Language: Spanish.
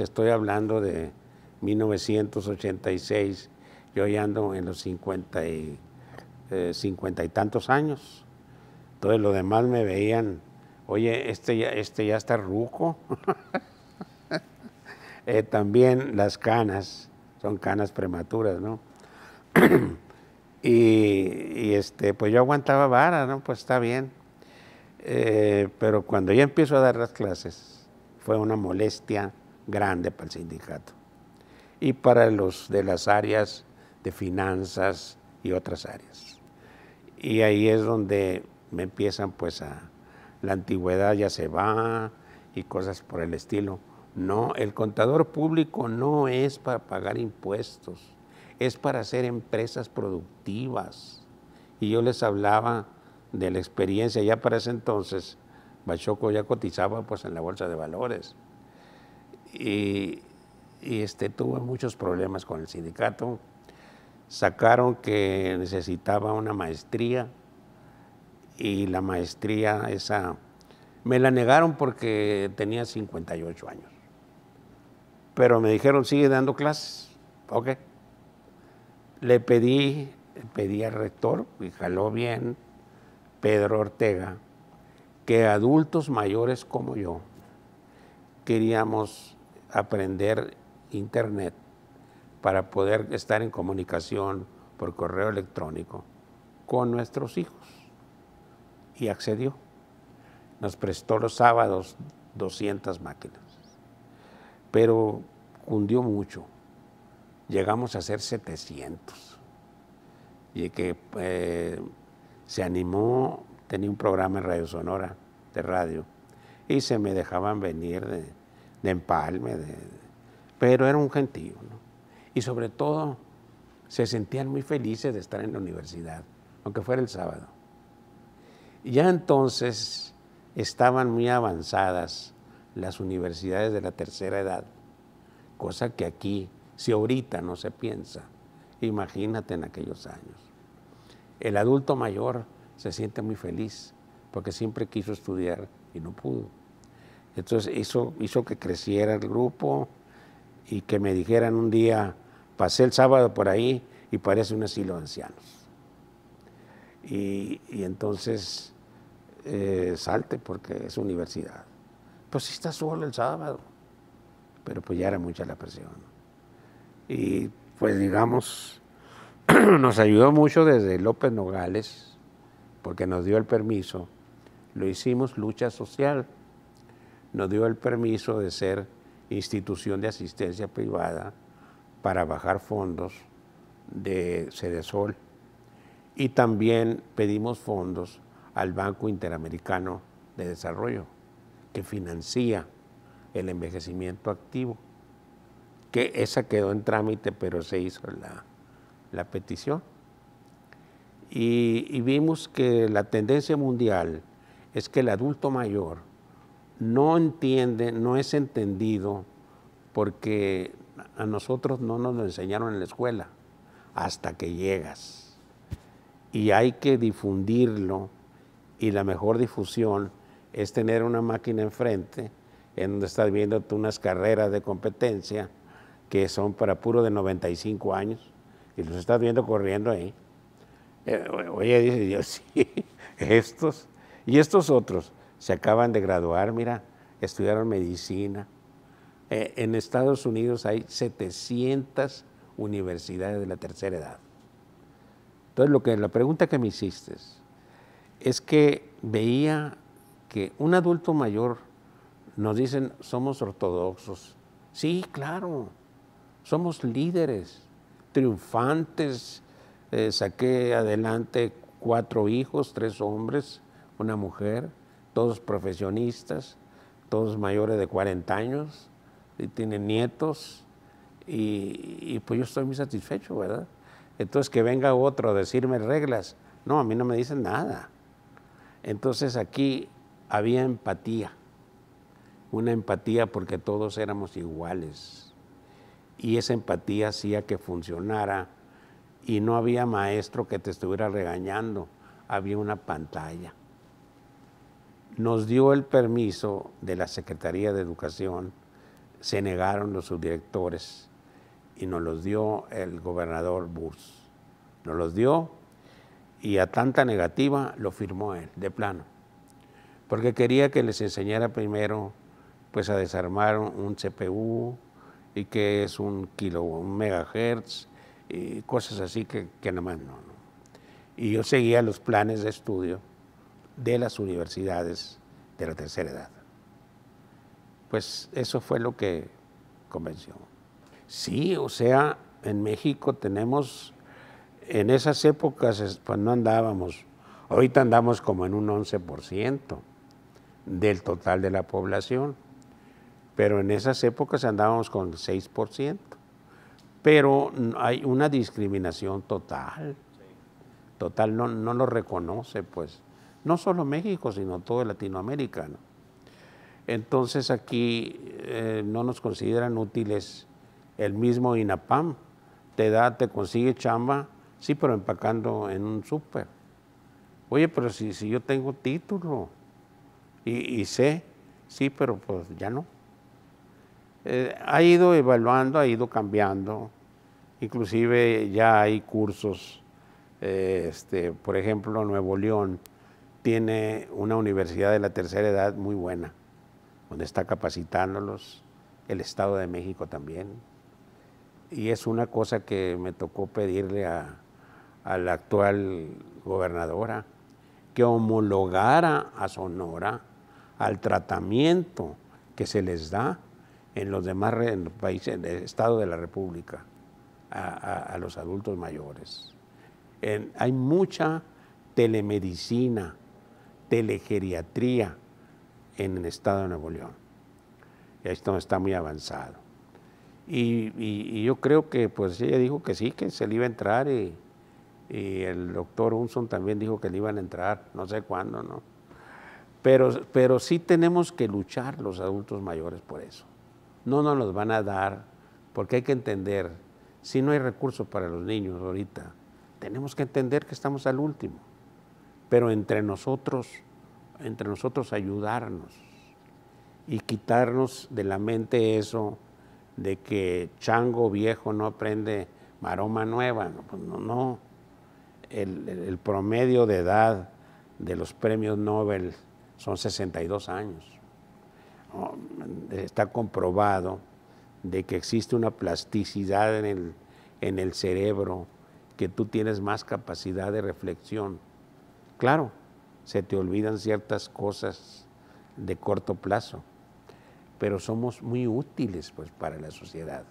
Estoy hablando de 1986, yo ya ando en los 50 eh, y, tantos años. Entonces lo demás me veían, oye, este ya, este ya está ruco. Eh, también las canas, son canas prematuras, ¿no? y, este, pues yo aguantaba vara, ¿no? Pues está bien. Eh, pero cuando ya empiezo a dar las clases, fue una molestia grande para el sindicato y para los de las áreas de finanzas y otras áreas. Y ahí es donde me empiezan pues a, la antigüedad ya se va y cosas por el estilo. No, el contador público no es para pagar impuestos, es para hacer empresas productivas. Y yo les hablaba de la experiencia ya para ese entonces, Bachoco ya cotizaba pues en la bolsa de valores y, tuve este, tuvo muchos problemas con el sindicato. Sacaron que necesitaba una maestría y la maestría esa me la negaron porque tenía 58 años. Pero me dijeron, sigue dando clases. Ok. Le pedí, pedí al rector, y jaló bien, Pedro Ortega, que adultos mayores como yo queríamos aprender Internet para poder estar en comunicación por correo electrónico con nuestros hijos. Y accedió. Nos prestó los sábados 200 máquinas. Pero cundió mucho. Llegamos a ser 700. Y que eh, se animó, tenía un programa en Radio Sonora, de radio, y se me dejaban venir de de empalme, pero era un gentío. Y sobre todo se sentían muy felices de estar en la universidad, aunque fuera el sábado. ya entonces estaban muy avanzadas las universidades de la tercera edad, cosa que aquí, si ahorita no se piensa, imagínate en aquellos años. El adulto mayor se siente muy feliz porque siempre quiso estudiar y no pudo. Entonces hizo, hizo que creciera el grupo y que me dijeran un día, pasé el sábado por ahí y parece un asilo de ancianos. Y, entonces eh, salte porque es universidad. Pues sí está solo el sábado, pero pues ya era mucha la presión. Y pues digamos, nos ayudó mucho desde López Nogales, porque nos dio el permiso, lo hicimos lucha social nos dio el permiso de ser institución de asistencia privada para bajar fondos de Cedesol y también pedimos fondos al Banco Interamericano de Desarrollo que financia el envejecimiento activo, que esa quedó en trámite pero se hizo la, petición. y vimos que la tendencia mundial es que el adulto mayor no entiende, no es entendido, porque a nosotros no nos lo enseñaron en la escuela, hasta que llegas. Y hay que difundirlo, y la mejor difusión es tener una máquina enfrente, en donde estás viendo tú unas carreras de competencia que son para puro de 95 años, y los estás viendo corriendo ahí. Eh, oye, dice Dios, sí, estos y estos otros se acaban de graduar, mira, estudiaron medicina. Eh, en Estados Unidos hay 700 universidades de la tercera edad. Entonces, lo que, la pregunta que me hiciste es, que veía que un adulto mayor nos dicen, somos ortodoxos. Sí, claro, somos líderes, triunfantes. Eh, saqué adelante cuatro hijos, tres hombres, una mujer todos profesionistas, todos mayores de 40 años, y tienen nietos, y, y, pues yo estoy muy satisfecho, ¿verdad? Entonces que venga otro a decirme reglas, no, a mí no me dicen nada. Entonces aquí había empatía, una empatía porque todos éramos iguales, y esa empatía hacía que funcionara, y no había maestro que te estuviera regañando, había una pantalla nos dio el permiso de la Secretaría de Educación, se negaron los subdirectores y nos los dio el gobernador Burs. Nos los dio y a tanta negativa lo firmó él, de plano, porque quería que les enseñara primero pues a desarmar un CPU y que es un kilo, megahertz y cosas así que, que nada más no. Y yo seguía los planes de estudio de las universidades de la tercera edad. Pues eso fue lo que convenció. Sí, o sea, en México tenemos, en esas épocas pues no andábamos, ahorita andamos como en un 11% del total de la población, pero en esas épocas andábamos con 6%, pero hay una discriminación total, total no, no lo reconoce pues no solo México, sino todo Latinoamérica. Entonces aquí eh, no nos consideran útiles el mismo INAPAM. Te da, te consigue chamba, sí, pero empacando en un súper. Oye, pero si, si yo tengo título y, y sé, sí, pero pues ya no. Eh, ha ido evaluando, ha ido cambiando. Inclusive ya hay cursos, eh, este, por ejemplo, Nuevo León, tiene una universidad de la tercera edad muy buena, donde está capacitándolos, el Estado de México también. Y es una cosa que me tocó pedirle a, la actual gobernadora, que homologara a Sonora al tratamiento que se les da en los demás países, en el Estado de la República, a, los adultos mayores. hay mucha telemedicina telegeriatría en el estado de Nuevo León. Y esto está muy avanzado. Y, yo creo que pues ella dijo que sí, que se le iba a entrar y, el doctor Unson también dijo que le iban a entrar, no sé cuándo, ¿no? Pero, pero sí tenemos que luchar los adultos mayores por eso. No nos los van a dar, porque hay que entender, si no hay recursos para los niños ahorita, tenemos que entender que estamos al último pero entre nosotros, entre nosotros ayudarnos y quitarnos de la mente eso de que chango viejo no aprende maroma nueva. No, pues no. El, promedio de edad de los premios Nobel son 62 años. Oh, está comprobado de que existe una plasticidad en el cerebro, que tú tienes más capacidad de reflexión Claro, se te olvidan ciertas cosas de corto plazo, pero somos muy útiles pues para la sociedad.